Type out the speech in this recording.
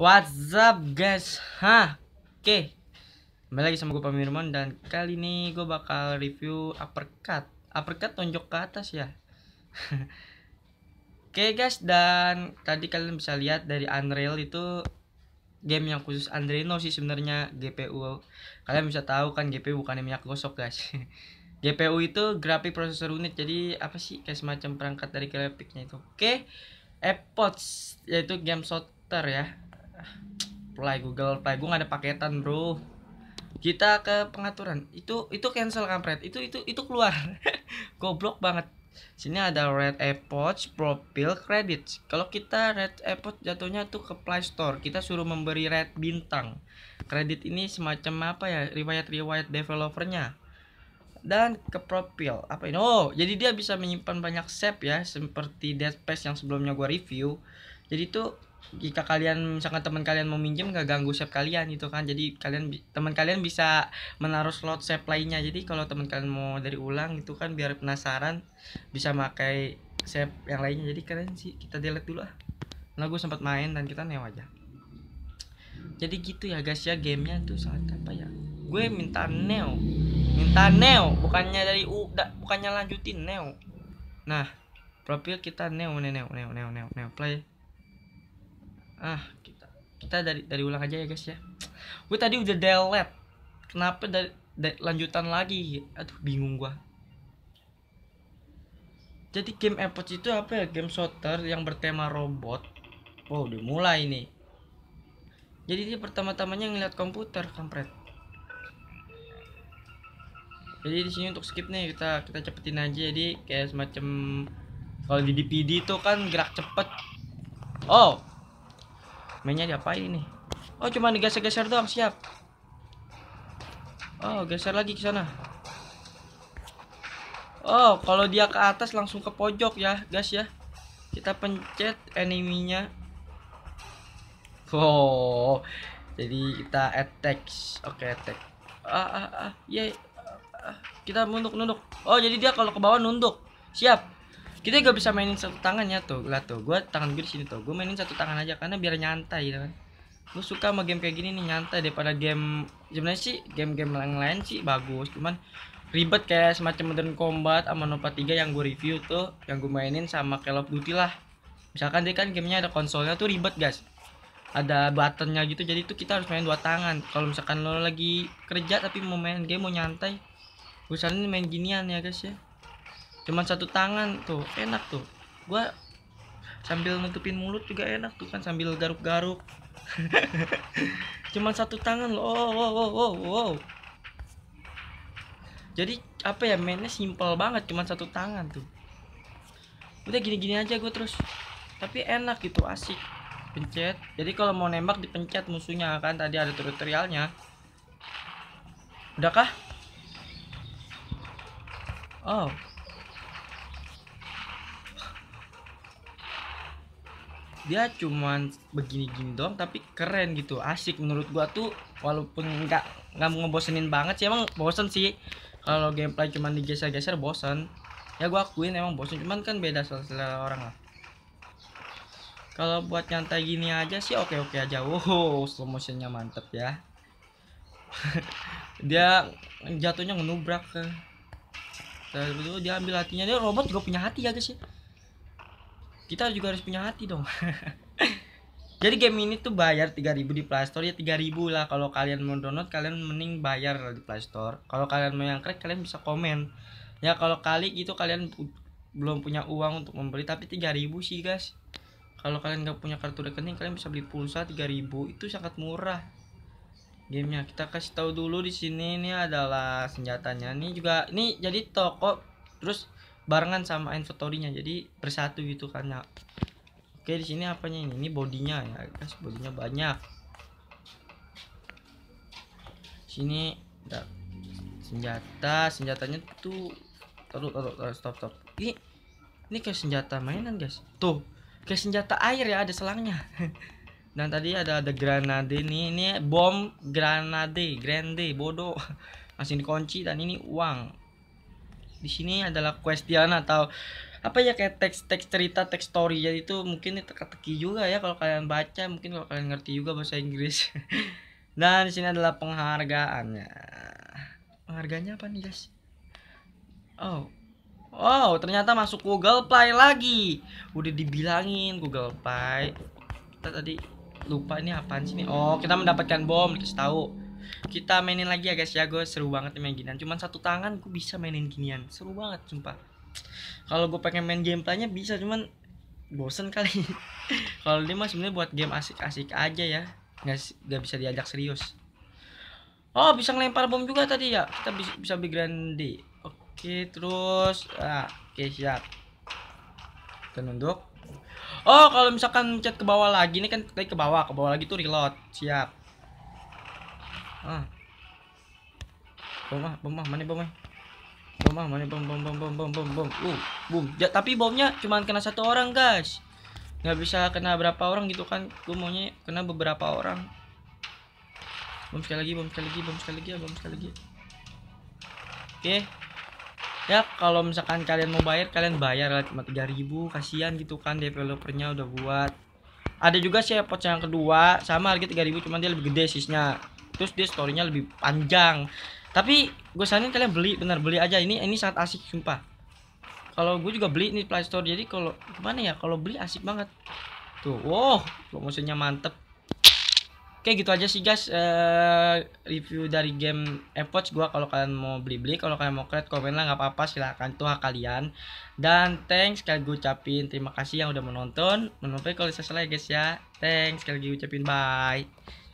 What's up guys? Hah? Oke okay. Kembali lagi sama gue Pamirmon Dan kali ini gue bakal review uppercut Uppercut tonjok ke atas ya Oke okay guys dan tadi kalian bisa lihat dari Unreal itu Game yang khusus Andreno sih sebenarnya GPU Kalian bisa tahu kan GPU yang minyak gosok guys GPU itu grafik processor unit jadi apa sih kayak semacam perangkat dari grafiknya itu oke okay. AirPods yaitu game shooter ya Play Google Play gue gak ada paketan bro kita ke pengaturan itu itu cancel kampret itu itu itu keluar goblok banget sini ada red airpods profile credit kalau kita red airpods jatuhnya tuh ke play store kita suruh memberi red bintang kredit ini semacam apa ya riwayat riwayat developernya dan ke profil apa ini oh jadi dia bisa menyimpan banyak save ya seperti dead space yang sebelumnya gua review jadi itu jika kalian misalkan teman kalian mau minjem nggak ganggu save kalian gitu kan jadi kalian teman kalian bisa menaruh slot save lainnya jadi kalau teman kalian mau dari ulang itu kan biar penasaran bisa pakai save yang lainnya jadi kalian sih kita delete dulu lah, nah gue sempat main dan kita new aja jadi gitu ya guys ya gamenya tuh sangat apa ya gue minta neo minta neo bukannya dari u bukannya lanjutin neo nah profil kita neo neo neo neo neo neo play ah kita kita dari dari ulang aja ya guys ya gue tadi udah delete kenapa dari lanjutan lagi aduh bingung gue jadi game Epoch itu apa ya game shooter yang bertema robot oh udah mulai nih jadi dia pertama-tamanya ngeliat komputer kampret jadi di sini untuk skip nih kita kita cepetin aja jadi kayak semacam kalau di DPD itu kan gerak cepet oh mainnya diapain ini oh cuma digeser-geser doang siap oh geser lagi ke sana oh kalau dia ke atas langsung ke pojok ya guys ya kita pencet enemy-nya oh jadi kita attack oke okay, attack ah ah ah ya kita nunduk nunduk oh jadi dia kalau ke bawah nunduk siap kita gak bisa mainin satu tangannya tuh lah tuh gue tangan gue di sini tuh gue mainin satu tangan aja karena biar nyantai gitu kan gue suka sama game kayak gini nih nyantai daripada game sebenarnya sih game-game lain lain sih bagus cuman ribet kayak semacam Modern Combat sama Nova 3 yang gue review tuh yang gue mainin sama Call of Duty lah misalkan dia kan gamenya ada konsolnya tuh ribet guys ada buttonnya gitu jadi tuh kita harus main dua tangan kalau misalkan lo lagi kerja tapi mau main game mau nyantai gue saranin main ginian ya guys ya cuman satu tangan tuh enak tuh gue sambil nutupin mulut juga enak tuh kan sambil garuk-garuk cuman satu tangan loh oh, oh, oh, oh, oh. jadi apa ya mainnya simpel banget cuman satu tangan tuh udah gini-gini aja gue terus tapi enak gitu asik pencet jadi kalau mau nembak dipencet musuhnya kan tadi ada tutorialnya udah kah oh dia cuman begini-gini doang tapi keren gitu asik menurut gua tuh walaupun nggak nggak ngebosenin banget sih emang bosen sih kalau gameplay cuman digeser-geser bosen ya gua akuin emang bosen cuman kan beda selera orang lah kalau buat nyantai gini aja sih oke-oke aja wow slow motionnya mantep ya dia jatuhnya ngenubrak terus dia ambil hatinya dia robot juga punya hati ya guys ya kita juga harus punya hati dong jadi game ini tuh bayar 3000 di playstore ya 3000 lah kalau kalian mau download kalian mending bayar di playstore kalau kalian mau yang crack kalian bisa komen ya kalau kali gitu kalian belum punya uang untuk membeli tapi 3000 sih guys kalau kalian gak punya kartu rekening kalian bisa beli pulsa 3000 itu sangat murah gamenya kita kasih tahu dulu di sini ini adalah senjatanya ini juga ini jadi toko terus barengan sama inventory-nya jadi bersatu gitu karena oke di sini apanya ini ini bodinya ya guys bodinya banyak sini ada senjata senjatanya tuh taruh taruh, taruh stop stop ini ini kayak senjata mainan guys tuh kayak senjata air ya ada selangnya dan tadi ada ada granade ini ini bom granade grande bodoh masih dikunci dan ini uang di sini adalah question atau apa ya kayak teks-teks cerita teks story jadi itu mungkin teka-teki juga ya kalau kalian baca mungkin kalau kalian ngerti juga bahasa Inggris dan di sini adalah penghargaannya penghargaannya apa nih guys oh Wow, oh, ternyata masuk Google Play lagi. Udah dibilangin Google Play. Kita tadi lupa ini apaan sih nih. Oh, kita mendapatkan bom, kita tahu kita mainin lagi ya guys ya gue seru banget main ginian cuman satu tangan gue bisa mainin ginian seru banget sumpah kalau gue pengen main gameplaynya bisa cuman bosen kali kalau dia mah sebenarnya buat game asik-asik aja ya nggak nggak bisa diajak serius oh bisa ngelempar bom juga tadi ya kita bisa bisa big grande oke terus ah, oke siap kita nunduk oh kalau misalkan chat ke bawah lagi ini kan tadi ke bawah ke bawah lagi tuh reload siap ah bom ah bom ah mana bom ah bom ah mana bom bom bom bom bom bom bom uh bom ja, tapi bomnya cuma kena satu orang guys nggak bisa kena berapa orang gitu kan gue maunya kena beberapa orang bom sekali lagi bom sekali lagi bom sekali lagi bom sekali lagi oke okay. ya kalau misalkan kalian mau bayar kalian bayar lah cuma ribu kasihan gitu kan developernya udah buat ada juga sih pot yang kedua sama harga 3000 cuman dia lebih gede sisnya terus dia storynya lebih panjang tapi gue saranin kalian beli benar beli aja ini ini sangat asik sumpah kalau gue juga beli ini Play Store jadi kalau gimana ya kalau beli asik banget tuh wow promosinya mantep Oke gitu aja sih guys uh, review dari game Epoch gue kalau kalian mau beli-beli kalau kalian mau kreat komen lah nggak apa-apa silahkan tuh kalian dan thanks sekali gue ucapin terima kasih yang udah menonton menonton kalau selesai ya, guys ya thanks sekali gue ucapin bye